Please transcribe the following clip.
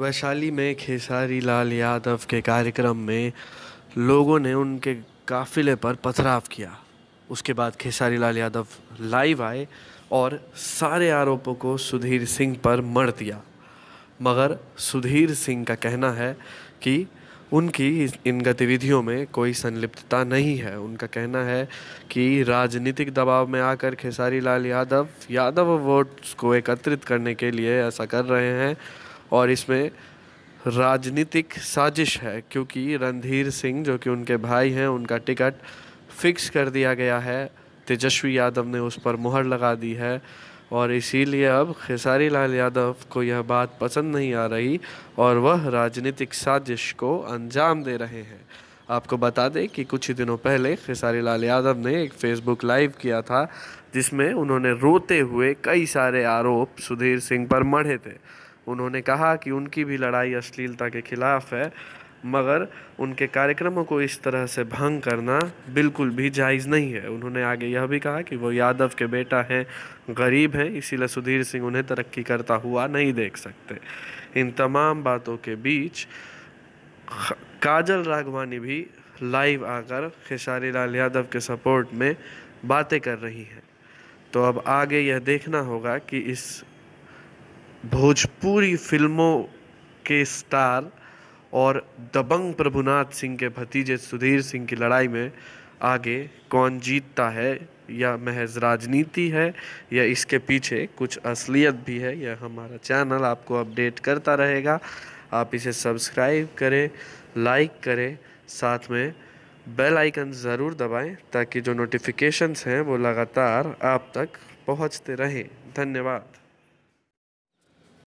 वैशाली में खेसारी लाल यादव के कार्यक्रम में लोगों ने उनके काफिले पर पथराव किया उसके बाद खेसारी लाल यादव लाइव आए और सारे आरोपों को सुधीर सिंह पर मर दिया मगर सुधीर सिंह का कहना है कि उनकी इन गतिविधियों में कोई संलिप्तता नहीं है उनका कहना है कि राजनीतिक दबाव में आकर खेसारी लाल यादव यादव वोट्स को एकत्रित करने के लिए ऐसा कर रहे हैं और इसमें राजनीतिक साजिश है क्योंकि रणधीर सिंह जो कि उनके भाई हैं उनका टिकट फिक्स कर दिया गया है तेजस्वी यादव ने उस पर मुहर लगा दी है और इसीलिए अब खेसारी लाल यादव को यह बात पसंद नहीं आ रही और वह राजनीतिक साजिश को अंजाम दे रहे हैं आपको बता दें कि कुछ ही दिनों पहले खेसारी लाल यादव ने एक फेसबुक लाइव किया था जिसमें उन्होंने रोते हुए कई सारे आरोप सुधीर सिंह पर मढ़े थे उन्होंने कहा कि उनकी भी लड़ाई अश्लीलता के खिलाफ है मगर उनके कार्यक्रमों को इस तरह से भंग करना बिल्कुल भी जायज़ नहीं है उन्होंने आगे यह भी कहा कि वो यादव के बेटा हैं गरीब हैं इसीलिए सुधीर सिंह उन्हें तरक्की करता हुआ नहीं देख सकते इन तमाम बातों के बीच काजल राघवानी भी लाइव आकर खेसारी लाल यादव के सपोर्ट में बातें कर रही हैं तो अब आगे यह देखना होगा कि इस भोजपुरी फिल्मों के स्टार और दबंग प्रभुनाथ सिंह के भतीजे सुधीर सिंह की लड़ाई में आगे कौन जीतता है या महज राजनीति है या इसके पीछे कुछ असलियत भी है यह हमारा चैनल आपको अपडेट करता रहेगा आप इसे सब्सक्राइब करें लाइक करें साथ में बेल आइकन ज़रूर दबाएं ताकि जो नोटिफिकेशंस हैं वो लगातार आप तक पहुंचते रहें धन्यवाद